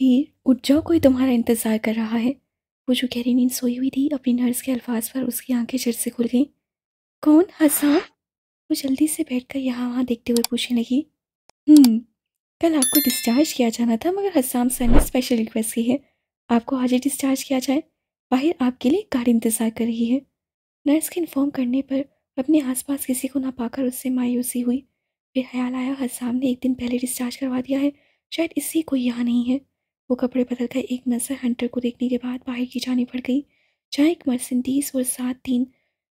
फिर उठ जाओ कोई तुम्हारा इंतज़ार कर रहा है वो जो गहरी नींद सोई हुई थी अपनी नर्स के अल्फाज पर उसकी आंखें चिर से खुल गईं कौन हसान वो जल्दी से बैठकर यहाँ वहाँ देखते हुए पूछने लगी हम्म, कल आपको डिस्चार्ज किया जाना था मगर हसाम सर ने स्पेशल रिक्वेस्ट की है आपको आज ही डिस्चार्ज किया जाए बाहर आपके लिए कार इंतज़ार कर रही है नर्स के इन्फॉर्म करने पर अपने आसपास किसी को ना पाकर उससे मायूसी हुई फिर ख्याल आया हसाम ने एक दिन पहले डिस्चार्ज करवा दिया है शायद इससे कोई यहाँ नहीं है वो कपड़े बदल कर एक नजर हंटर को देखने के बाद बाहर की जाने पड़ गई जहाँ एक मर्सिडीज और सात तीन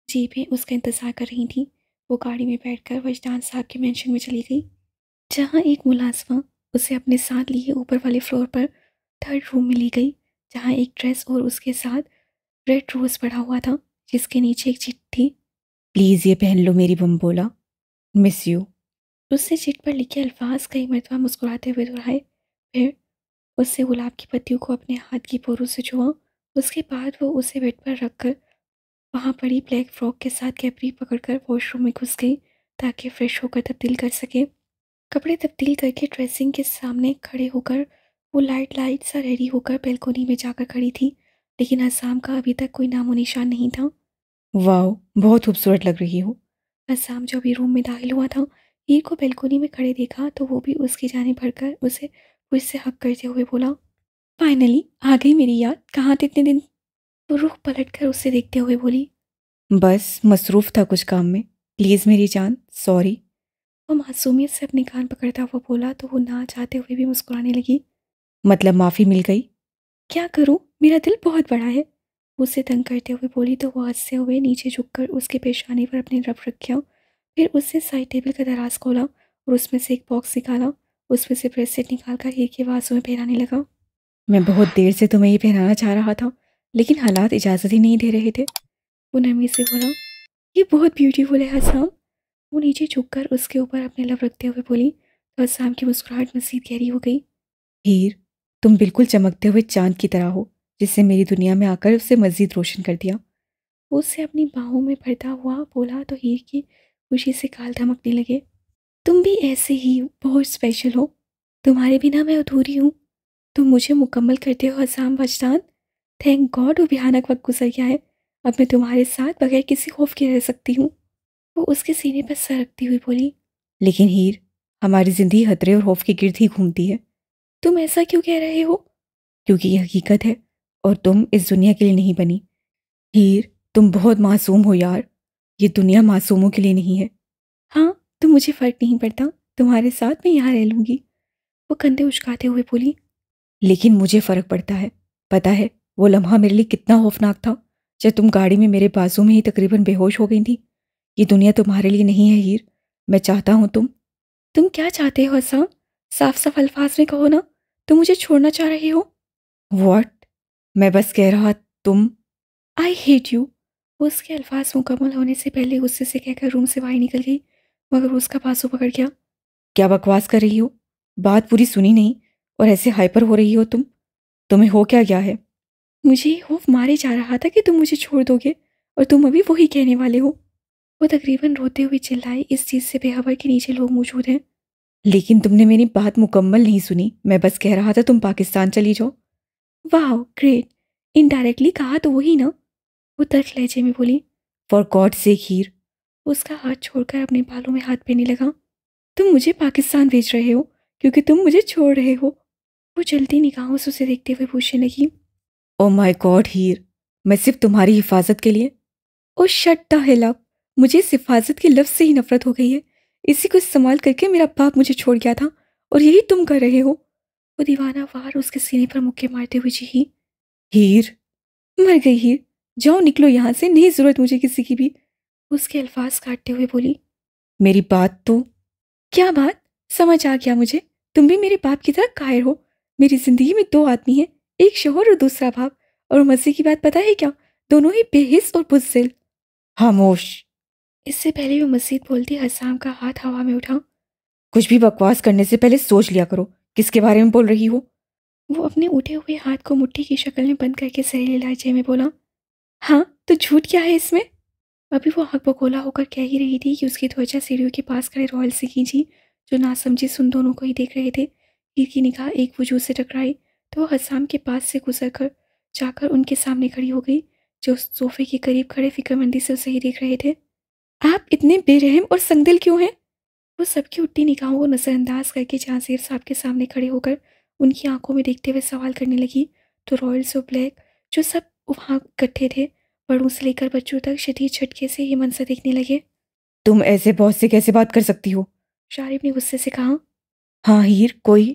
जीपें उसका इंतज़ार कर रही थीं वो गाड़ी में बैठकर वजदान साहब के मैंशन में चली गई जहाँ एक मुलाजमा उसे अपने साथ लिए ऊपर वाले फ्लोर पर थर्ड रूम में ली गई जहाँ एक ड्रेस और उसके साथ रेड रोज़ पड़ा हुआ था जिसके नीचे एक चिट थी प्लीज़ ये पहन लो मेरी बम बोला मिस यू उससे चिट पर लिखे अल्फाज कई मरतबा मुस्कुराते हुए दोहराए फिर उससे गुलाब की पत्तियों को अपने हाथ की पोरों से छुआ उसके बाद वो उसे बेड पर रख कर वहाँ पड़ी ब्लैक फ्रॉक के साथ कैपरी पकड़कर वॉशरूम में घुस गई ताकि फ्रेश होकर तब्दील कर सके कपड़े तब्दील करके ड्रेसिंग के सामने खड़े होकर वो लाइट लाइट सा रेडी होकर बेलकोनी में जाकर खड़ी थी लेकिन असम का अभी तक कोई नामो निशान नहीं था वाह बहुत खूबसूरत लग रही हो असम जो अभी रूम में दाखिल हुआ था हीर को बेलकोनी में खड़े देखा तो वो भी उसकी जाने भरकर उसे उससे से हक करते हुए बोला फाइनली आ गई मेरी याद कहाँ थे इतने दिन तो रुख पलट कर उसे देखते हुए बोली बस मसरूफ़ था कुछ काम में प्लीज़ मेरी जान सॉरी वो मासूमियत से अपनी कान पकड़ता हुआ बोला तो वो ना चाहते हुए भी मुस्कुराने लगी मतलब माफ़ी मिल गई क्या करूँ मेरा दिल बहुत बड़ा है उसे तंग करते हुए बोली तो वो हंसते हुए नीचे झुककर उसके पेशानी पर अपने रफ़ रखा फिर उससे साइड टेबल का दराज खोला और उसमें से एक बॉक्स निकाला उसमें से ब्रेसलेट निकाल कर हीर के बाजू में पहनाने लगा मैं बहुत देर से तुम्हें ये पहनाना चाह रहा था लेकिन हालात इजाज़त ही नहीं दे रहे थे वो नरमी से बोला ये बहुत ब्यूटीफुल है हसाम वो नीचे झुक कर उसके ऊपर अपने लब रखते हुए बोली तो हसाम की मुस्कुराहट मजीद गहरी हो गई हीर तुम बिल्कुल चमकते हुए चांद की तरह हो जिससे मेरी दुनिया में आकर उसे मजीद रोशन कर दिया उससे अपनी बाहों में भरता हुआ बोला तो हीर की खुशी से काल धमकने लगे तुम भी ऐसे ही बहुत स्पेशल हो तुम्हारे बिना मैं अधूरी हूँ तुम मुझे मुकम्मल करते हो असाम वजदान थैंक गॉड वो भयानक वक्त गुजर गया है अब मैं तुम्हारे साथ बगैर किसी खौफ के रह सकती हूँ वो उसके सीने पर सर रखती हुई बोली लेकिन हीर हमारी ज़िंदगी खतरे और खौफ के गिर्द ही घूमती है तुम ऐसा क्यों कह रहे हो क्योंकि ये हकीकत है और तुम इस दुनिया के लिए नहीं बनी हीर तुम बहुत मासूम हो यार ये दुनिया मासूमों के लिए नहीं है हाँ तो मुझे फ़र्क नहीं पड़ता तुम्हारे साथ मैं यहाँ रह लूँगी वो कंधे उछकाते हुए बोली लेकिन मुझे फ़र्क पड़ता है पता है वो लम्हा मेरे लिए कितना खौफनाक था जब तुम गाड़ी में मेरे बाजू में ही तकरीबन बेहोश हो गई थी ये दुनिया तुम्हारे लिए नहीं है हीर मैं चाहता हूँ तुम तुम क्या चाहते हो असा साफ साफ अल्फाज में कहो ना तुम मुझे छोड़ना चाह रहे हो वॉट मैं बस कह रहा तुम आई हेट यू उसके अल्फाज मुकम्मल होने से पहले गुस्से से कहकर रूम से बाहर निकल गई मगर उसका पासू पकड़ गया क्या बकवास कर रही हो बात पूरी सुनी नहीं और ऐसे हाइपर हो रही हो तुम तुम्हें हो क्या गया है मुझे खौफ मारे जा रहा था कि तुम मुझे छोड़ दोगे और तुम अभी वही कहने वाले हो वो तकरीबन रोते हुए चिल्लाए इस चीज़ से बेहबर के नीचे लोग मौजूद हैं लेकिन तुमने मेरी बात मुकम्मल नहीं सुनी मैं बस कह रहा था तुम पाकिस्तान चली जाओ वाह ग्रेट इनडायरेक्टली कहा तो वही ना वो तर्क लहजे में बोली फॉर गॉड से खीर उसका हाथ छोड़कर अपने बालों में हाथ पीने लगा तुम मुझे पाकिस्तान भेज रहे हो क्योंकि तुम मुझे छोड़ रहे हो वो जल्दी निगाहों से उसे देखते हुए पूछने लगी ओ माई गॉड हीर मैं सिर्फ तुम्हारी हिफाजत के लिए oh shut the hell up मुझे इस हिफाजत के लफ्ज़ से ही नफरत हो गई है इसी को इस्तेमाल करके मेरा बाप मुझे छोड़ गया था और यही तुम कर रहे हो वो दीवाना वार उसके सीने पर मुक्के मारते हुए चीही हीर मर गई हीर जाओ निकलो यहाँ से नहीं ज़रूरत मुझे किसी की भी उसके अल्फाज काटते हुए बोली मेरी बात तो क्या बात समझ आ गया मुझे तुम भी मेरे बाप की तरह कायर हो मेरी ज़िंदगी में दो आदमी हैं एक शोहर और दूसरा बाप और मज़े की बात पता है क्या दोनों ही बेहिस और बुजिल खामोश इससे पहले वो मस्जिद बोलती हसाम का हाथ हवा में उठा कुछ भी बकवास करने से पहले सोच लिया करो किसके बारे में बोल रही हो वो अपने उठे हुए हाथ को मुट्ठी की शक्ल में बंद करके सहेली लाचे में बोला हाँ तो झूठ क्या है इसमें अभी वो आग बकोला होकर कह ही रही थी कि उसकी त्वचा सीढ़ियों के पास खड़े रॉयल से खींची जो ना समझे सुन दोनों को ही देख रहे थे हीर की निगाह एक वजूद से टकराई तो वह हसाम के पास से गुजर कर जाकर उनके सामने खड़ी हो गई जो सोफे के करीब खड़े फिक्रमंदी से उसे ही देख रहे थे आप इतने बेरहम और संगदिल क्यों हैं वो सबकी उठी निगाहों को नज़रअंदाज करके जहाँ साहब के सामने खड़े होकर उनकी आंखों में देखते हुए सवाल करने लगी तो रॉयल्स और ब्लैक जो सब वहाँ इकट्ठे थे बड़ों से लेकर बच्चों तक शदीद झटके से ये मंजर देखने लगे तुम ऐसे बॉस से कैसे बात कर सकती हो शारिफ ने गुस्से से कहा हाँ हीर कोई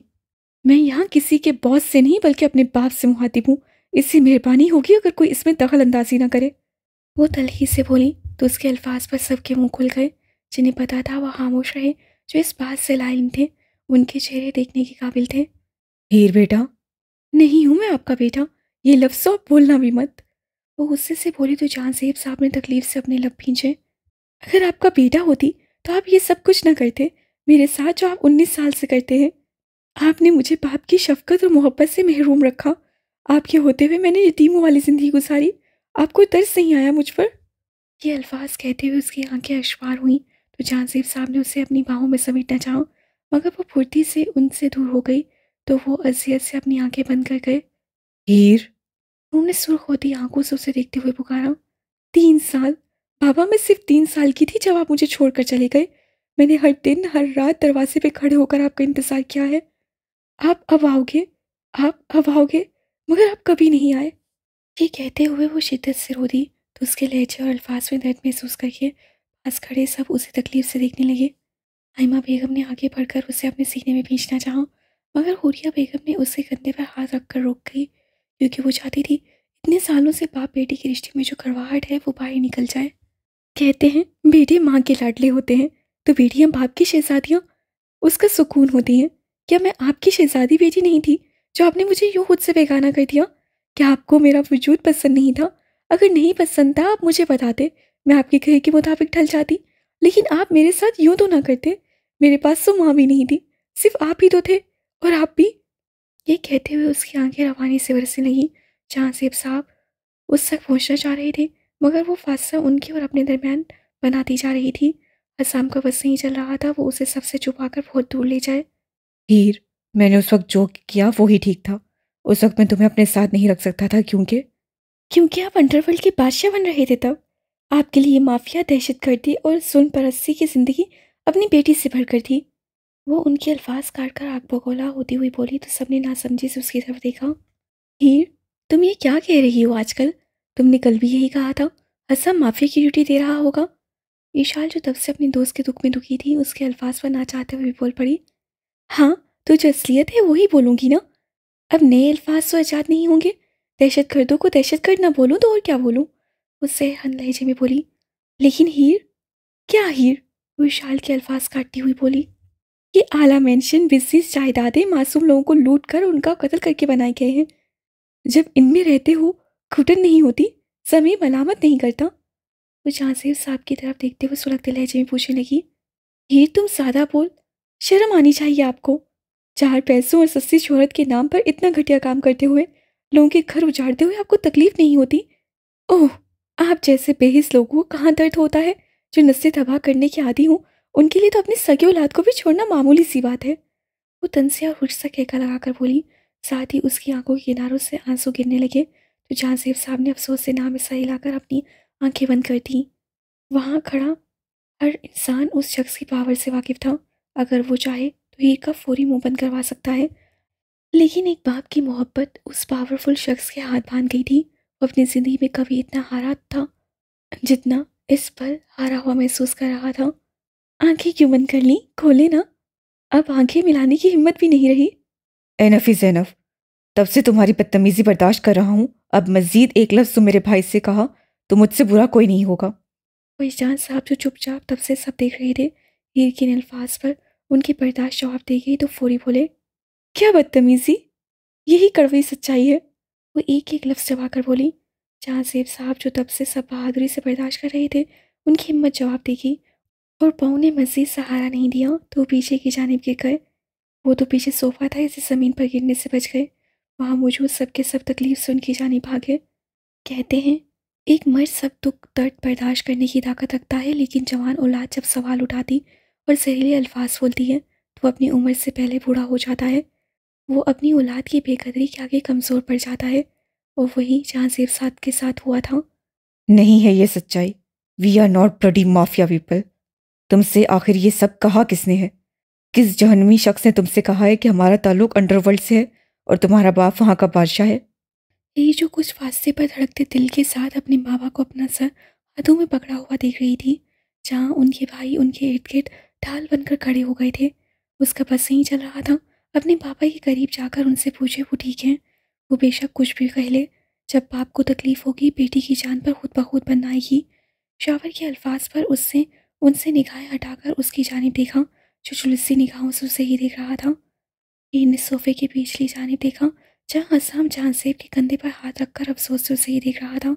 मैं यहाँ किसी के बॉस से नहीं बल्कि अपने बाप से मुहातिब हूँ इससे मेहरबानी होगी अगर कोई इसमें दखल अंदाजी ना करे वो तलही से बोली तो उसके अल्फाज पर सबके मुंह खुल गए जिन्हें पता था वह खामोश रहे जो इस बात से लाइन थे उनके चेहरे देखने के काबिल थे हीर बेटा नहीं हूँ मैं आपका बेटा ये लफ्सों बोलना भी मत वो गुस्से से बोली तो जहाँ जेब साहब ने तकलीफ से अपने लब भींचे अगर आपका बेटा होती तो आप ये सब कुछ ना करते मेरे साथ जो आप उन्नीस साल से करते हैं आपने मुझे बाप की शफकत और मोहब्बत से महरूम रखा आपके होते हुए मैंने यतीमों वाली ज़िंदगी गुजारी आपको तर्स नहीं आया मुझ पर ये अल्फाज कहते हुए उसकी आंखें अशवार हुईं तो जानसेब साहब ने उसे अपनी बाहों में समेटना चाहा मगर वो फुर्ती से उनसे दूर हो गई तो वो अजियत से अपनी आंखें बंद कर गए हीर उन्होंने सुर्ख होती आंखों से उसे देखते हुए पुकारा तीन साल बाबा मैं सिर्फ तीन साल की थी जब आप मुझे छोड़कर चले गए मैंने हर दिन हर रात दरवाजे पे खड़े होकर आपका इंतज़ार किया है आप अब आओगे आप अब आओगे मगर आप कभी नहीं आए ये कहते हुए वो शिद्दत से रो दी तो उसके लहजे और अल्फाज में दर्द महसूस करके पास खड़े सब उसे तकलीफ से देखने लगे आयमा बेगम ने आगे बढ़कर उसे अपने सीने में भींचना चाहा मगर हुरिया बेगम ने उसे कंधे पर हाथ रखकर रोक गई क्योंकि वो चाहती थी इतने सालों से बाप बेटी के रिश्ते में जो करवाहट है वो बाहर निकल जाए कहते हैं बेटे माँ के लाडले होते हैं तो बेटियाँ बाप की शहजादियाँ उसका सुकून होती हैं क्या मैं आपकी शहजादी बेटी नहीं थी जो आपने मुझे यूँ खुद से बेगाना कर दिया क्या आपको मेरा वजूद पसंद नहीं था अगर नहीं पसंद था आप मुझे बताते मैं आपके घर के मुताबिक ढल जाती लेकिन आप मेरे साथ यूँ तो ना करते मेरे पास तो माँ भी नहीं थी सिर्फ आप ही तो थे और आप भी ये कहते हुए उसकी आंखें रवानी से बरसने लगी जहाँ सेब साहब उस तक पहुँचना चाह रहे थे मगर वो फासला उनके और अपने दरमियान बनाती जा रही थी असाम का बस नहीं चल रहा था वो उसे सबसे छुपा कर बहुत दूर ले जाए हीर मैंने उस वक्त जो किया वो ही ठीक था उस वक्त मैं तुम्हें अपने साथ नहीं रख सकता था क्योंकि क्योंकि आप अंडरवर्ल्ड के बादशाह बन रहे थे तब आपके लिए माफिया दहशत गर्दी और सुन परस्सी की ज़िंदगी अपनी बेटी से भर कर थी वो उनके अल्फाज काट कर आग बगोला होती हुई बोली तो सबने ना समझी से उसकी तरफ देखा हीर तुम ये क्या कह रही हो आजकल तुमने कल भी यही कहा था हसन माफी की ड्यूटी दे रहा होगा ईशाल जो तब से अपने दोस्त के दुख में दुखी थी उसके अल्फाज पर ना चाहते हुए बोल पड़ी हाँ तो जो असलियत है वही बोलूँगी ना अब नए अल्फाज तो आजाद नहीं होंगे दहशत गर्दों को दहशत गर्द ना बोलूँ तो और क्या बोलूँ उससे हन लहजे में बोली लेकिन हीर क्या हीर वो ईशाल के अल्फाज काटती हुई बोली ये आला मेंशन बिजनेस जायदादें मासूम लोगों को लूट कर उनका कत्ल करके बनाए गए हैं जब इनमें रहते हो घुटन नहीं होती समय मलामत नहीं करता वो जहाँसेब साहब की तरफ देखते हुए सुलगते लहजे में पूछने लगी ये तुम सादा बोल शर्म आनी चाहिए आपको चार पैसों और सस्ती शोहरत के नाम पर इतना घटिया काम करते हुए लोगों के घर उजाड़ते हुए आपको तकलीफ नहीं होती ओह आप जैसे बेहिस लोगों को कहाँ दर्द होता है जो नस्से तबाह करने के आदि हूँ उनके लिए तो अपनी सगी औलाद को भी छोड़ना मामूली सी बात है वो तनसिया हुसा गुस्सा कहका लगाकर बोली साथ ही उसकी आंखों के किनारों से आंसू गिरने लगे तो जानसेब साहब ने अफसोस से नाम हिस्सा हिलाकर अपनी आंखें बंद कर दी वहाँ खड़ा हर इंसान उस शख्स की पावर से वाकिफ था अगर वो चाहे तो ये का फौरी मुंह बंद करवा सकता है लेकिन एक बाप की मोहब्बत उस पावरफुल शख्स के हाथ बांध गई थी वो अपनी ज़िंदगी में कभी इतना हारा था जितना इस पर हारा हुआ महसूस कर रहा था आंखें क्यों बंद कर ली खोले ना अब आंखें मिलाने की हिम्मत भी नहीं रही एनफ इज एनफ तब से तुम्हारी बदतमीजी बर्दाश्त कर रहा हूँ अब मजीद एक लफ्ज़ तुम मेरे भाई से कहा तो मुझसे बुरा कोई नहीं होगा वहीजान साहब जो चुपचाप तब से सब देख रहे थे हीर के अल्फाज पर उनकी बर्दाश्त जवाब दे गई तो फौरी बोले क्या बदतमीजी यही कड़वी सच्चाई है वो एक एक लफ्ज़ जवा कर बोली जहाँ साहब जो तब से सब बहादुरी से बर्दाश्त कर रहे थे उनकी हिम्मत जवाब देगी और पाऊ ने मज़ीद सहारा नहीं दिया तो पीछे की जानब गिर गए वो तो पीछे सोफ़ा था इसे ज़मीन पर गिरने से बच गए वहाँ मौजूद सब सब तकलीफ से उनकी जानी भागे कहते हैं एक मर्द सब दुख दर्द बर्दाश्त करने की ताकत रखता है लेकिन जवान औलाद जब सवाल उठाती और जहरीले अल्फाज बोलती है तो अपनी उम्र से पहले बूढ़ा हो जाता है वो अपनी औलाद की बेकदरी के आगे कमज़ोर पड़ जाता है और वही जहाँ जेब साथ के साथ हुआ था नहीं है ये सच्चाई वी आर नॉट प्रोडी माफिया पीपल तुमसे आखिर ये सब कहा किसने है किस जहनवी शख्स ने तुमसे कहा है कि हमारा ताल्लुक अंडरवर्ल्ड से है और तुम्हारा बाप वहाँ का बादशाह है ये जो कुछ वास्ते पर धड़कते दिल के साथ अपने बाबा को अपना सर हाथों में पकड़ा हुआ देख रही थी जहाँ उनके भाई उनके इर्द गिर्द ढाल बनकर खड़े हो गए थे उसका बस यहीं चल रहा था अपने पापा के करीब जाकर उनसे पूछे वो ठीक हैं वो बेशक कुछ भी कह ले जब बाप को तकलीफ होगी बेटी की जान पर खुद ब खुद बन आएगी शावर के अल्फाज पर उससे उनसे निगाहें हटाकर उसकी जानी देखा जो चुलसी निगाहों से उसे ही देख रहा था इन सोफे के पिछली जानी देखा जहाँ असम जानसेब के कंधे पर हाथ रखकर अफसोस से उसे ही देख रहा था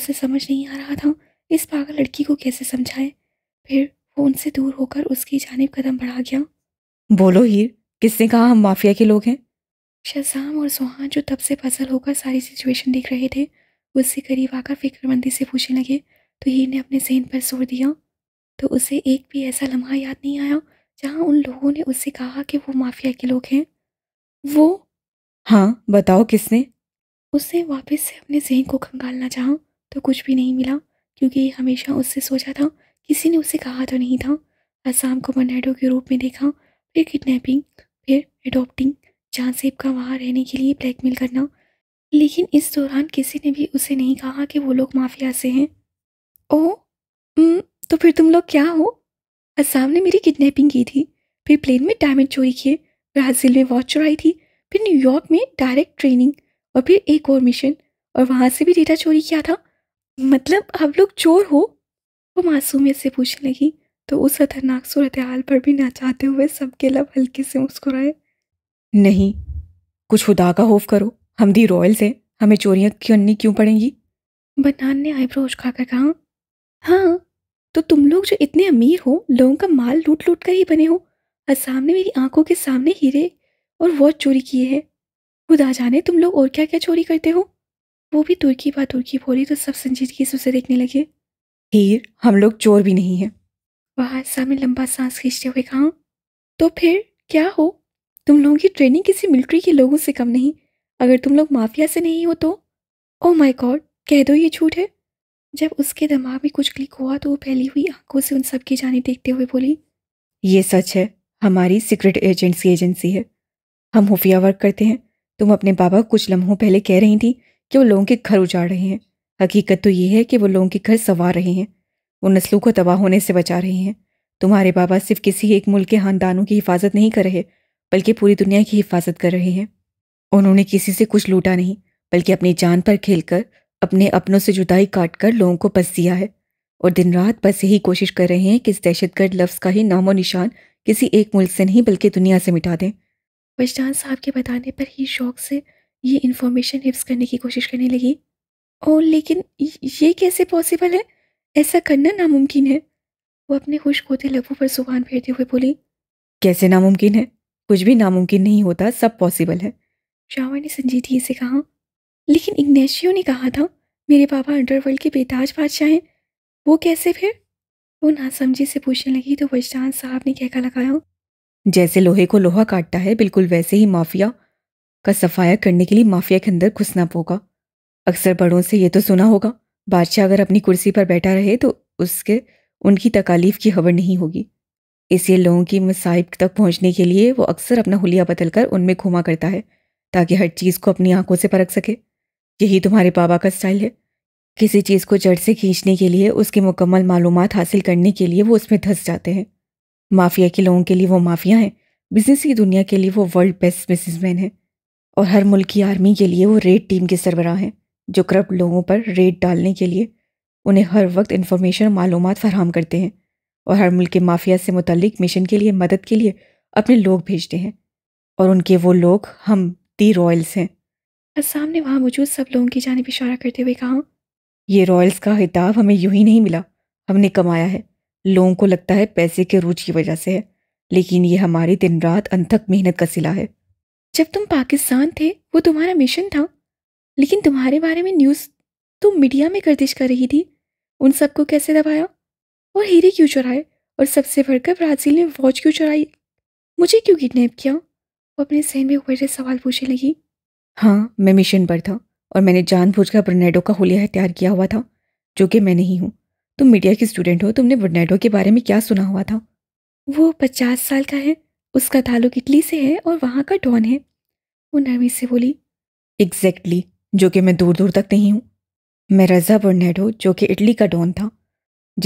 उसे समझ नहीं आ रहा था इस पागल लड़की को कैसे समझाए फिर वो उनसे दूर होकर उसकी जानब कदम बढ़ा गया बोलो हीर किसने कहा हम माफिया के लोग हैं शजाम और सुहान जो तब से फसल होकर सारी सिचुएशन देख रहे थे उससे करीब आकर फिक्रमंदी से पूछने लगे तो हीर ने अपने जहन पर जोर दिया तो उसे एक भी ऐसा लम्हा याद नहीं आया जहाँ उन लोगों ने उससे कहा कि वो माफिया के लोग हैं वो हाँ बताओ किसने उसने वापस से अपने जहन को खंगालना चाहा तो कुछ भी नहीं मिला क्योंकि हमेशा उससे सोचा था किसी ने उसे कहा तो नहीं था आसाम को मनाडो के रूप में देखा फिर किडनैपिंग फिर एडॉप्टिंग सेब का वहाँ रहने के लिए ब्लैकमेल करना लेकिन इस दौरान किसी ने भी उसे नहीं कहा कि वो लोग माफिया से हैं ओ तो फिर तुम लोग क्या हो असम ने मेरी किडनैपिंग की थी फिर प्लेन में डायमंड चोरी किए ब्राज़ील में वॉच चुराई थी फिर न्यूयॉर्क में डायरेक्ट ट्रेनिंग और फिर एक और मिशन और वहाँ से भी डेटा चोरी किया था मतलब आप लोग चोर हो वो मासूमियत से पूछने लगी तो उस खतरनाक सूरत हाल पर भी ना चाहते हुए सबके लब हल्के से मुस्कुराए नहीं कुछ खुदा का होफ करो हम दी रॉयल्स हैं हमें चोरियाँ क्यों क्यों पड़ेंगी बनान ने आईब्रो उछका कर कहा हाँ तो तुम लोग जो इतने अमीर हो लोगों का माल लूट लूट कर ही बने हो और ने मेरी आंखों के सामने हीरे और वॉच चोरी किए हैं खुदा जाने तुम लोग और क्या क्या चोरी करते हो वो भी तुर्की बा तुर्की बोली तो सब संजीदगी से उसे देखने लगे हीर हम लोग चोर भी नहीं हैं वह हादसा में लंबा सांस खींचते हुए कहा तो फिर क्या हो तुम लोगों की ट्रेनिंग किसी मिलिट्री के लोगों से कम नहीं अगर तुम लोग माफिया से नहीं हो तो ओ माय गॉड कह दो ये झूठ है जब उसके दिमाग में कुछ क्लिक हुआ तो वो फैली हुई आंखों से उन सब की जाने देखते हुए बोली ये सच है हमारी सीक्रेट एजेंट्स की एजेंसी है हम खुफिया वर्क करते हैं तुम अपने बाबा कुछ लम्हों पहले कह रही थी कि वो लोगों के घर उजाड़ रहे हैं हकीकत तो ये है कि वो लोगों के घर संवार रहे हैं वो नस्लों को तबाह होने से बचा रहे हैं तुम्हारे बाबा सिर्फ किसी एक मुल्क के खानदानों की हिफाजत नहीं कर रहे बल्कि पूरी दुनिया की हिफाजत कर रहे हैं उन्होंने किसी से कुछ लूटा नहीं बल्कि अपनी जान पर खेलकर अपने अपनों से जुदाई काट कर लोगों को पस दिया है और दिन रात बस यही कोशिश कर रहे हैं कि इस दहशतगर्द लफ्ज़ का ही नामो निशान किसी एक मुल्क से नहीं बल्कि दुनिया से मिटा दें वजदान साहब के बताने पर ही शौक से ये इन्फॉर्मेशन हिफ्स करने की कोशिश करने लगी और लेकिन ये कैसे पॉसिबल है ऐसा करना नामुमकिन है वो अपने खुश होते लफों पर जुबान फेरते हुए बोली कैसे नामुमकिन है कुछ भी नामुमकिन नहीं होता सब पॉसिबल है शावर ने संजीदगी से कहा लेकिन इग्नेशियो ने कहा था मेरे पापा अंडरवर्ल्ड के बेताज बादशाह हैं वो कैसे फिर वो नासमझी से पूछने लगी तो वजदान साहब ने कहका लगाया जैसे लोहे को लोहा काटता है बिल्कुल वैसे ही माफिया का सफाया करने के लिए माफिया के अंदर घुसना होगा अक्सर बड़ों से ये तो सुना होगा बादशाह अगर अपनी कुर्सी पर बैठा रहे तो उसके उनकी तकालीफ की खबर नहीं होगी इसलिए लोगों की मसाइब तक पहुंचने के लिए वो अक्सर अपना हुलिया बदल कर उनमें घुमा करता है ताकि हर चीज़ को अपनी आंखों से परख सके यही तुम्हारे पापा का स्टाइल है किसी चीज़ को जड़ से खींचने के लिए उसकी मुकम्मल मालूम हासिल करने के लिए वो उसमें धंस जाते हैं माफिया के लोगों के लिए वो माफिया हैं बिजनेस की दुनिया के लिए वो वर्ल्ड बेस्ट बिजनेसमैन हैं और हर मुल्क की आर्मी के लिए वो रेड टीम के सरबराह हैं जो करप्ट लोगों पर रेड डालने के लिए उन्हें हर वक्त इन्फॉर्मेशन और मालूम फराहम करते हैं और हर मुल्क के माफिया से मुतलिक मिशन के लिए मदद के लिए अपने लोग भेजते हैं और उनके वो लोग हम दी रॉयल्स हैं और तो सामने वहाँ मौजूद सब लोगों की जानब इशारा करते हुए कहा ये रॉयल्स का खिताब हमें यूं ही नहीं मिला हमने कमाया है लोगों को लगता है पैसे के रूज की वजह से है लेकिन ये हमारी दिन रात अनथक मेहनत का सिला है जब तुम पाकिस्तान थे वो तुम्हारा मिशन था लेकिन तुम्हारे बारे में न्यूज़ तुम मीडिया में गर्दिश कर रही थी उन सबको कैसे दबाया और हीरे क्यों चुराए और सबसे बढ़कर ब्राज़ील ने वॉच क्यों चुराई मुझे क्यों किडनेप किया वो अपने सहन में उभरे सवाल पूछने लगी हाँ मैं मिशन पर था और मैंने जानबूझकर बर्नेडो का होलिया हथियार किया हुआ था जो कि मैं नहीं हूँ तुम मीडिया की स्टूडेंट हो तुमने बर्नेडो के बारे में क्या सुना हुआ था वो पचास साल का है उसका ताल्लुक इटली से है और वहाँ का डॉन है वो नरमी से बोली एग्जैक्टली exactly, जो कि मैं दूर दूर तक नहीं हूँ मैं रजा बर्नेडो जो कि इटली का डॉन था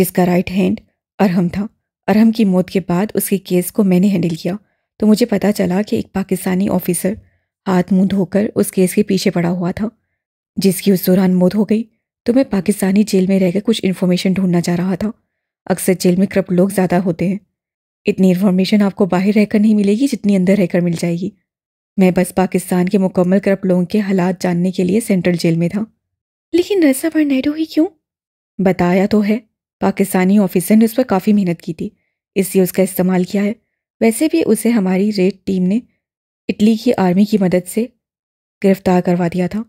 जिसका राइट हैंड अरहम था अरहम की मौत के बाद उसके केस को मैंने हैंडल किया तो मुझे पता चला कि एक पाकिस्तानी ऑफिसर हाथ मुंह धोकर उस केस के पीछे पड़ा हुआ था जिसकी उस दौरान मौत हो गई तो मैं पाकिस्तानी जेल में रहकर कुछ इन्फॉर्मेशन ढूंढना चाह रहा था अक्सर जेल में करप्ट लोग ज़्यादा होते हैं इतनी इन्फॉर्मेशन आपको बाहर रहकर नहीं मिलेगी जितनी अंदर रहकर मिल जाएगी मैं बस पाकिस्तान के मुकम्मल करप्ट लोगों के हालात जानने के लिए सेंट्रल जेल में था लेकिन रसा बर्नाडो ही क्यों बताया तो है पाकिस्तानी ऑफिसर ने उस पर काफ़ी मेहनत की थी इसलिए उसका इस्तेमाल किया है वैसे भी उसे हमारी रेड टीम ने इटली की आर्मी की मदद से गिरफ्तार करवा दिया था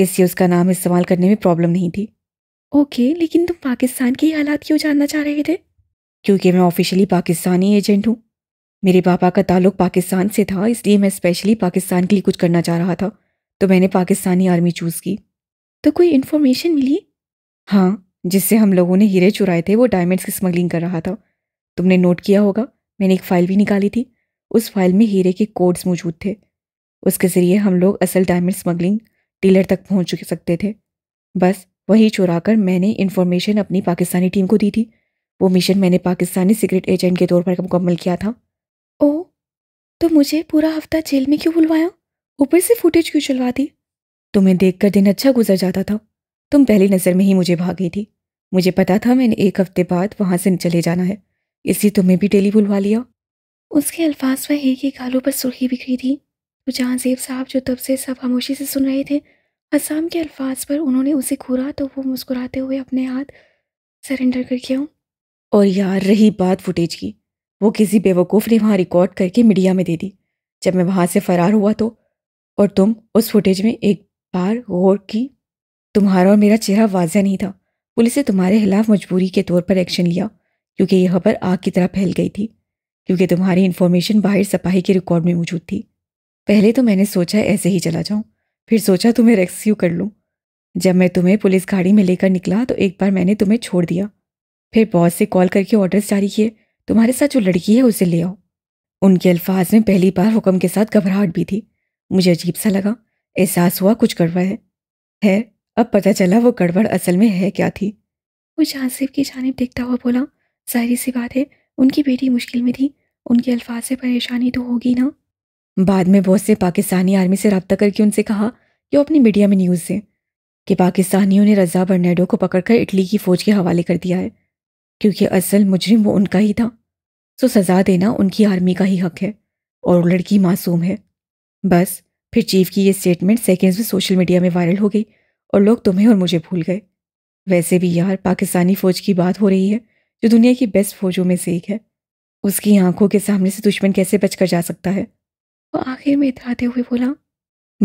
इससे उसका नाम इस्तेमाल करने में प्रॉब्लम नहीं थी ओके लेकिन तुम पाकिस्तान के हालात क्यों जानना चाह रहे थे क्योंकि मैं ऑफिशियली पाकिस्तानी एजेंट हूँ मेरे पापा का ताल्लुक पाकिस्तान से था इसलिए मैं स्पेशली पाकिस्तान के लिए कुछ करना चाह रहा था तो मैंने पाकिस्तानी आर्मी चूज़ की तो कोई इन्फॉर्मेशन मिली हाँ जिससे हम लोगों ने हीरे चुराए थे वो डायमंड्स की स्मगलिंग कर रहा था तुमने नोट किया होगा मैंने एक फ़ाइल भी निकाली थी उस फाइल में हीरे के कोड्स मौजूद थे उसके ज़रिए हम लोग असल डायमंड स्मगलिंग डीलर तक पहुंच सकते थे बस वही चुरा कर मैंने इन्फॉर्मेशन अपनी पाकिस्तानी टीम को दी थी वो मिशन मैंने पाकिस्तानी सीक्रेट एजेंट के तौर पर मुकम्मल किया था ओ तो मुझे पूरा हफ्ता जेल में क्यों बुलवाया ऊपर से फुटेज क्यों चलवा दी तुम्हें देख कर दिन अच्छा गुजर जाता था तुम पहली नज़र में ही मुझे भाग गई थी मुझे पता था मैंने एक हफ्ते बाद वहाँ से चले जाना है इसलिए तुम्हें भी डेली बुलवा लिया उसके अल्फाज पर ही गालों पर सुर्खी बिखरी थी तो जेब साहब जो तब से सब खामोशी से सुन रहे थे असाम के अल्फाज पर उन्होंने उसे घूरा तो वो मुस्कुराते हुए अपने हाथ सरेंडर कर आऊँ और यार रही बात फुटेज की वो किसी बेवकूफ़ ने वहाँ रिकॉर्ड करके मीडिया में दे दी जब मैं वहाँ से फ़रार हुआ तो और तुम उस फुटेज में एक बार गौर की तुम्हारा और मेरा चेहरा वाजह नहीं था पुलिस ने तुम्हारे खिलाफ मजबूरी के तौर पर एक्शन लिया क्योंकि यह खबर आग की तरह फैल गई थी क्योंकि तुम्हारी इन्फॉर्मेशन बाहर सपाही के रिकॉर्ड में मौजूद थी पहले तो मैंने सोचा ऐसे ही चला जाऊँ फिर सोचा तुम्हें रेस्क्यू कर लूँ जब मैं तुम्हें पुलिस गाड़ी में लेकर निकला तो एक बार मैंने तुम्हें छोड़ दिया फिर बॉस से कॉल करके ऑर्डर्स जारी किए तुम्हारे साथ जो लड़की है उसे ले आओ उनके अल्फाज में पहली बार हुक्म के साथ घबराहट भी थी मुझे अजीब सा लगा एहसास हुआ कुछ गड़बड़ है है अब पता चला वो गड़बड़ असल में है क्या थी वो जासिब की जानब देखता हुआ बोला जाहिर सी बात है उनकी बेटी मुश्किल में थी उनके अल्फाज से परेशानी तो होगी ना बाद में बहुत से पाकिस्तानी आर्मी से रब्ता करके उनसे कहा कि वो अपनी मीडिया में न्यूज़ दें कि पाकिस्तानियों ने रजा बर्नेडो को पकड़कर इटली की फ़ौज के हवाले कर दिया है क्योंकि असल मुजरिम वो उनका ही था सो सज़ा देना उनकी आर्मी का ही हक है और लड़की मासूम है बस फिर चीफ की ये स्टेटमेंट सेकेंड्स में सोशल मीडिया में वायरल हो गई और लोग तुम्हें और मुझे भूल गए वैसे भी यार पाकिस्तानी फ़ौज की बात हो रही है जो दुनिया की बेस्ट फौजों में से एक है उसकी आंखों के सामने से दुश्मन कैसे बचकर जा सकता है वो आखिर में इतराते हुए बोला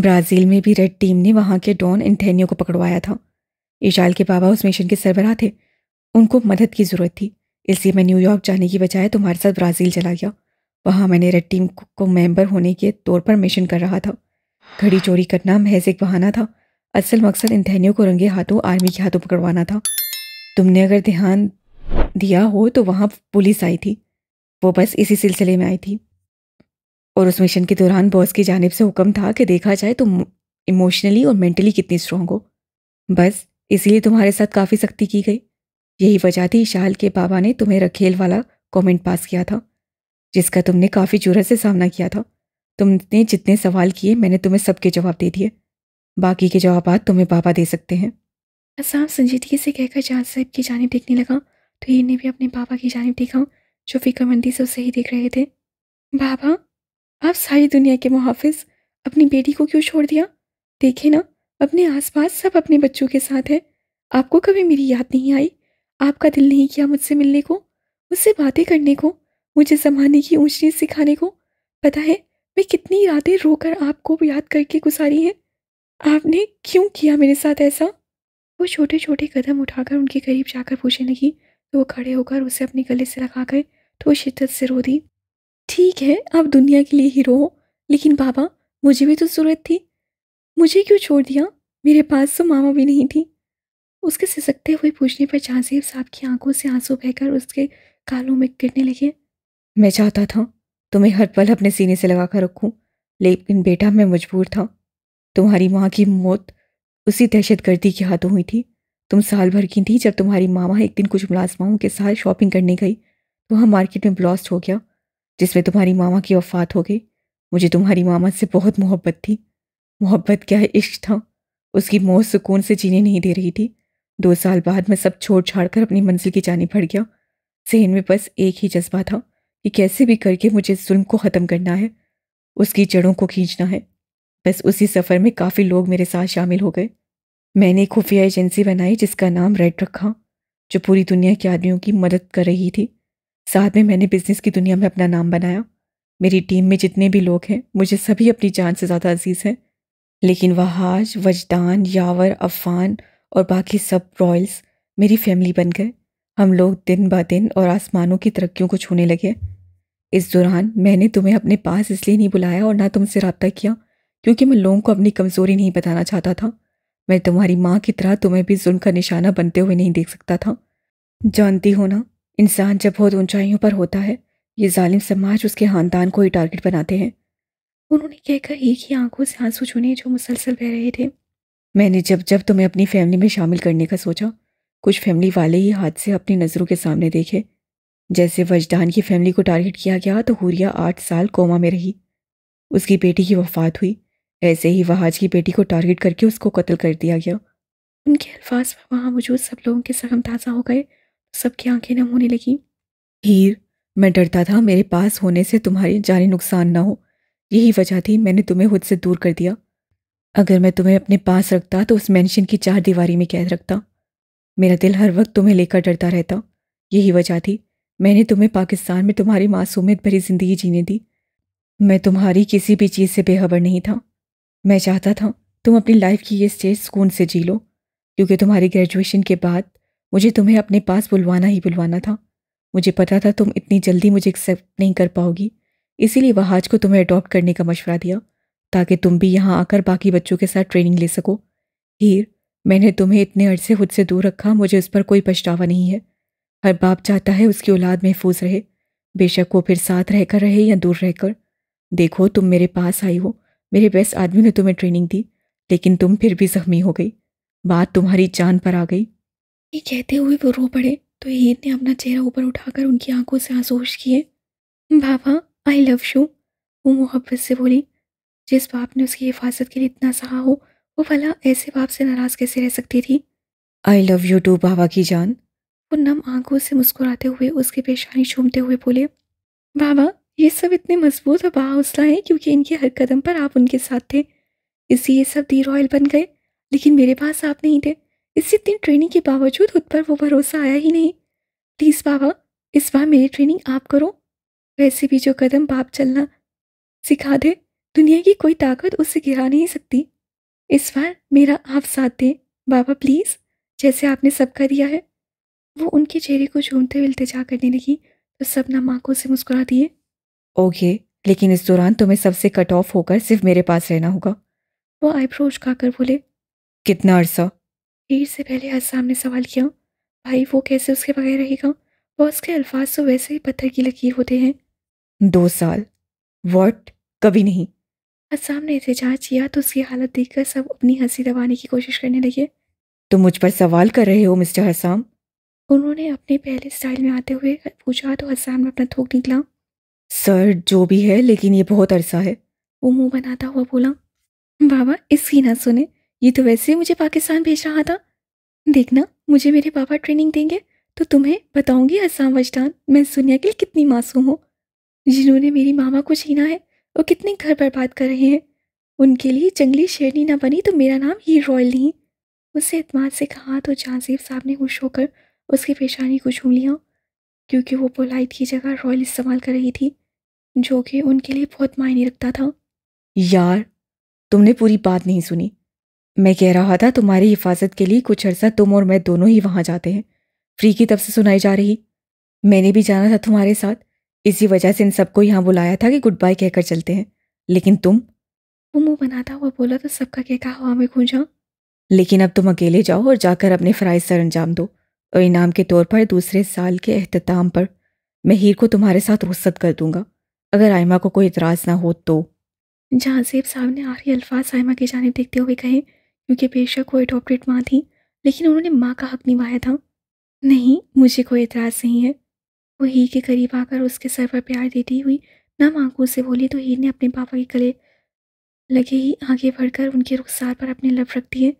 ब्राज़ील में भी रेड टीम ने वहाँ के डॉन एंटेनियो को पकड़वाया था ईशाल के बाबा उस मिशन के सरबराह थे उनको मदद की ज़रूरत थी इसलिए मैं न्यूयॉर्क जाने की बजाय तुम्हारे साथ ब्राज़ील चला गया वहाँ मैंने रेड टीम को मेंबर होने के तौर पर मिशन कर रहा था घड़ी चोरी करना महज एक बहाना था असल मकसद इन को रंगे हाथों आर्मी के हाथों पकड़वाना था तुमने अगर ध्यान दिया हो तो वहाँ पुलिस आई थी वो बस इसी सिलसिले में आई थी और उस मिशन के दौरान बॉस की जानब से हुक्म था कि देखा जाए तुम तो इमोशनली और मेंटली कितनी स्ट्रांग हो बस इसीलिए तुम्हारे साथ काफ़ी सख्ती की गई यही वजह थी शाल के बाबा ने तुम्हें रखेल वाला कमेंट पास किया था जिसका तुमने काफ़ी जरूरत से सामना किया था तुमने जितने सवाल किए मैंने तुम्हें सबके जवाब दे दिए बाकी के जवाब तुम्हें बाबा दे सकते हैं आसाम संजीदगी से कहकर जहाँ साहब की जानब देखने लगा टीर तो ने भी अपने पापा की जानब देखा जो फिक्रमंदी से उसे ही देख रहे थे बाबा आप सारी दुनिया के मुहाफ़ अपनी बेटी को क्यों छोड़ दिया देखे ना अपने आसपास सब अपने बच्चों के साथ है आपको कभी मेरी याद नहीं आई आपका दिल नहीं किया मुझसे मिलने को मुझसे बातें करने को मुझे ज़माने की ऊँचनी सिखाने को पता है मैं कितनी रातें रोकर आपको याद करके गुजारी हैं आपने क्यों किया मेरे साथ ऐसा वो छोटे छोटे कदम उठाकर उनके करीब जाकर पूछने लगी तो वो खड़े होकर उसे अपने गले से लगा कर तो वो शिद्दत से रो दी ठीक है आप दुनिया के लिए हीरो हो लेकिन बाबा मुझे भी तो ज़रूरत थी मुझे क्यों छोड़ दिया मेरे पास तो मामा भी नहीं थी उसके सिसकते हुए पूछने पर जहाँजीब साहब की आंखों से आंसू बहकर उसके कालों में गिरने लगे मैं चाहता था तुम्हें हर पल अपने सीने से लगा कर रखूँ लेकिन बेटा मैं मजबूर था तुम्हारी माँ की मौत उसी दहशत गर्दी के हाथों हुई थी तुम साल भर की थी जब तुम्हारी मामा एक दिन कुछ मुलाजमाओं के साथ शॉपिंग करने गई तो हम मार्केट में ब्लास्ट हो गया जिसमें तुम्हारी मामा की वफात हो गई मुझे तुम्हारी मामा से बहुत मोहब्बत थी मोहब्बत क्या है इश्क था उसकी मौत सुकून से जीने नहीं दे रही थी दो साल बाद मैं सब छोड़ छाड़ कर अपनी मंजिल की जानी पड़ गया जहन में बस एक ही जज्बा था कि कैसे भी करके मुझे जुल्म को ख़त्म करना है उसकी जड़ों को खींचना है बस उसी सफ़र में काफ़ी लोग मेरे साथ शामिल हो गए मैंने एक खुफिया एजेंसी बनाई जिसका नाम रेड रखा जो पूरी दुनिया के आदमियों की मदद कर रही थी साथ में मैंने बिजनेस की दुनिया में अपना नाम बनाया मेरी टीम में जितने भी लोग हैं मुझे सभी अपनी जान से ज़्यादा अजीज़ हैं लेकिन वहाज वजदान यावर अफान और बाकी सब रॉयल्स मेरी फैमिली बन गए हम लोग दिन ब दिन और आसमानों की तरक्कियों को छूने लगे इस दौरान मैंने तुम्हें अपने पास इसलिए नहीं बुलाया और ना तुमसे रबता किया क्योंकि मैं लोगों को अपनी कमज़ोरी नहीं बताना चाहता था मैं तुम्हारी माँ की तरह तुम्हें भी जुल्म का निशाना बनते हुए नहीं देख सकता था जानती हो ना इंसान जब बहुत ऊंचाइयों पर होता है ये जालिम समाज उसके खानदान को ही टारगेट बनाते हैं उन्होंने कहकर एक ही आंखों से आंसू चुने जो मुसलसल बह रहे थे मैंने जब जब तुम्हें अपनी फैमिली में शामिल करने का सोचा कुछ फैमिली वाले ही हाथ से अपनी नज़रों के सामने देखे जैसे वजदान की फैमिली को टारगेट किया गया तो हुरिया आठ साल कोमा में रही उसकी बेटी की वफात हुई ऐसे ही वहाज की बेटी को टारगेट करके उसको कत्ल कर दिया गया उनके अल्फाज में वहाँ मौजूद सब लोगों के सगम ताज़ा हो गए सबकी आंखें नम होने लगी हीर मैं डरता था मेरे पास होने से तुम्हारी जानी नुकसान ना हो यही वजह थी मैंने तुम्हें खुद से दूर कर दिया अगर मैं तुम्हें अपने पास रखता तो उस मैंशन की चार दीवारी में कैद रखता मेरा दिल हर वक्त तुम्हें लेकर डरता रहता यही वजह थी मैंने तुम्हें पाकिस्तान में तुम्हारी मासूमियत भरी ज़िंदगी जीने दी मैं तुम्हारी किसी भी चीज़ से बेखबर नहीं था मैं चाहता था तुम अपनी लाइफ की ये स्टेज सुकून से जी लो क्योंकि तुम्हारी ग्रेजुएशन के बाद मुझे तुम्हें अपने पास बुलवाना ही बुलवाना था मुझे पता था तुम इतनी जल्दी मुझे एक्सेप्ट नहीं कर पाओगी इसीलिए वहाज को तुम्हें अडॉप्ट करने का मशवरा दिया ताकि तुम भी यहाँ आकर बाकी बच्चों के साथ ट्रेनिंग ले सको हीर मैंने तुम्हें इतने अरसे खुद से दूर रखा मुझे उस पर कोई पछतावा नहीं है हर बाप चाहता है उसकी औलाद महफूज रहे बेशक वो फिर साथ रहकर रहे या दूर रहकर देखो तुम मेरे पास आई हो मेरे बेस्ट आदमी ने तुम्हें ट्रेनिंग दी लेकिन तुम फिर भी जख्मी हो गई बात तुम्हारी जान पर आ गई ये कहते हुए वो रो पड़े तो ईद ने अपना चेहरा ऊपर उठाकर उनकी आंखों से आंसोश किए बाबा आई लव यू वो मोहब्बत से बोली जिस बाप ने उसकी हिफाजत के लिए इतना सहा हो वो भला ऐसे बाप से नाराज कैसे रह सकती थी आई लव यू टू बाबा की जान वो नम आंखों से मुस्कुराते हुए उसकी पेशानी चूमते हुए बोले बाबा ये सब इतने मजबूत और बाहौसला हैं क्योंकि इनके हर कदम पर आप उनके साथ थे इसी ये सब दी रॉयल बन गए लेकिन मेरे पास आप नहीं थे इससे इतनी ट्रेनिंग के बावजूद खुद पर वो भरोसा आया ही नहीं प्लीज़ बाबा इस बार मेरी ट्रेनिंग आप करो वैसे भी जो कदम बाप चलना सिखा दे दुनिया की कोई ताकत उससे गिरा नहीं सकती इस बार मेरा आप साथ दें बाबा प्लीज़ जैसे आपने सबका दिया है वो उनके चेहरे को झूमते हुए इल्तजा करने लगी तो सब माँ को से मुस्कुरा दिए ओके लेकिन इस दौरान तुम्हें सबसे कट ऑफ होकर सिर्फ मेरे पास रहना होगा वह आईब्रोज कर बोले कितना अरसा ईर से पहले आज सामने सवाल किया भाई वो कैसे उसके बगैर रहेगा वह उसके अल्फाज तो वैसे ही पत्थर की लकीर होते हैं दो साल वॉट कभी नहीं असाम ने एहतजाज किया तो उसकी हालत देखकर सब अपनी हंसी दबाने की कोशिश करने लगे तुम मुझ पर सवाल कर रहे हो मिस्टर हसाम उन्होंने अपने पहले स्टाइल में आते हुए पूछा तो हसाम ने अपना थूक निकला सर जो भी है लेकिन ये बहुत अरसा है वो मुंह बनाता हुआ बोला बाबा इसकी ना सुने ये तो वैसे ही मुझे पाकिस्तान भेज रहा था देखना मुझे मेरे पापा ट्रेनिंग देंगे तो तुम्हें बताऊंगी असाम वजदान मैं सुनिया के लिए कितनी मासूम हूँ जिन्होंने मेरी मामा को छीना है वो कितने घर बर्बाद कर रहे हैं उनके लिए जंगली शेरनी ना बनी तो मेरा नाम ही रॉयल नहीं उससे अतमाद से कहा तो जहाजीब साहब ने खुश होकर उसकी पेशानी को छू लिया क्योंकि वो पोलाइट की जगह रॉयल इस्तेमाल कर रही थी जो कि उनके लिए बहुत मायने रखता था यार तुमने पूरी बात नहीं सुनी मैं कह रहा था तुम्हारी हिफाजत के लिए कुछ अर्सा तुम और मैं दोनों ही वहाँ जाते हैं फ्री की तब से सुनाई जा रही मैंने भी जाना था तुम्हारे साथ इसी वजह से इन सबको यहाँ बुलाया था कि गुड बाय कहकर चलते हैं लेकिन तुम वो मुंह बनाता हुआ बोला तो सबका कहका हवा में खूंजा लेकिन अब तुम अकेले जाओ और जाकर अपने फ़राइज सर अंजाम दो और इनाम के तौर पर दूसरे साल के अहतमाम पर मैं हीर को तुम्हारे साथ रुखसत कर दूंगा अगर आयमा को कोई इतराज़ ना हो तो जहाँ साहब ने आखिरी अल्फाज आयमा की जानब देखते हुए कहे क्योंकि बेशक वो एडोप्टेड माँ थी लेकिन उन्होंने माँ का हक निभाया था नहीं मुझे कोई एतराज़ नहीं है वो हीर के करीब आकर उसके सर पर प्यार देती हुई माँ को से बोली तो हीर ने अपने पापा के गले लगे ही आगे बढ़कर उनके रुखसार पर अपने लब रख दिए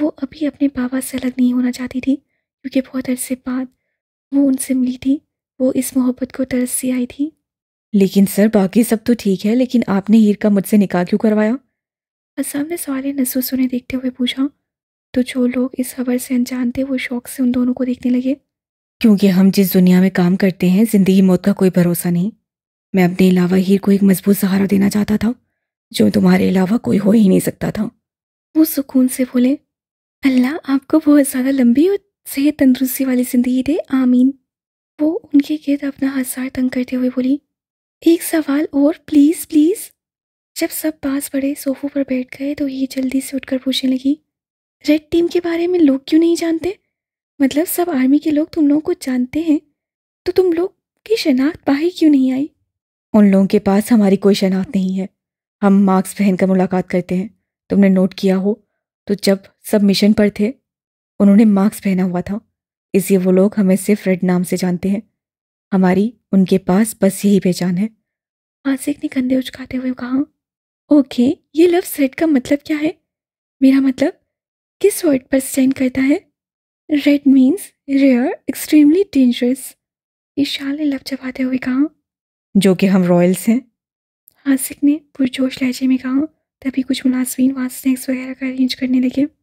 वो अभी अपने पापा से अलग नहीं होना चाहती थी क्योंकि बहुत अरसे बाद वो उनसे मिली थी वो इस मोहब्बत को तरस से आई थी लेकिन सर बाकी सब तो ठीक है लेकिन आपने हीर का मुझसे निकाह क्यों करवाया असम ने सवाल नसूसों ने देखते हुए पूछा तो जो लोग इस खबर से अनजान थे वो शौक से उन दोनों को देखने लगे क्योंकि हम जिस दुनिया में काम करते हैं जिंदगी मौत का कोई भरोसा नहीं मैं अपने अलावा हीर को एक मजबूत सहारा देना चाहता था जो तुम्हारे अलावा कोई हो ही नहीं सकता था वो सुकून से बोले अल्लाह आपको बहुत ज़्यादा लंबी और सेहत तंदरुस्ती वाली ज़िंदगी दे आमीन वो उनके गिरद अपना हाथ सार तंग करते हुए बोली एक सवाल और प्लीज़ प्लीज़ जब सब पास बड़े सोफो पर बैठ गए तो ये जल्दी से उठकर पूछने लगी रेड टीम के बारे में लोग क्यों नहीं जानते मतलब सब आर्मी के लोग तुम लोगों को जानते हैं तो तुम लोग की शनाख्त बाहर क्यों नहीं आई उन लोगों के पास हमारी कोई शनाख्त नहीं है हम मास्क पहनकर मुलाकात करते हैं तुमने नोट किया हो तो जब सब मिशन पर थे उन्होंने मास्क पहना हुआ था इसलिए वो लोग हमें सिर्फ रेड नाम से जानते हैं हमारी उनके पास बस यही पहचान है आसिक ने कंधे उचकाते हुए कहा ओके ये लव सेट का मतलब क्या है मेरा मतलब किस वर्ड पर स्टैंड करता है red means rare extremely dangerous Eshal ने लफ चबाते हुए कहा जो कि हम रॉयल्स हैं आसिक ने पुरजोश लहजे में कहा तभी कुछ मुलाजमीन वहाँ स्नैक्स वगैरह का अरेंज करने लगे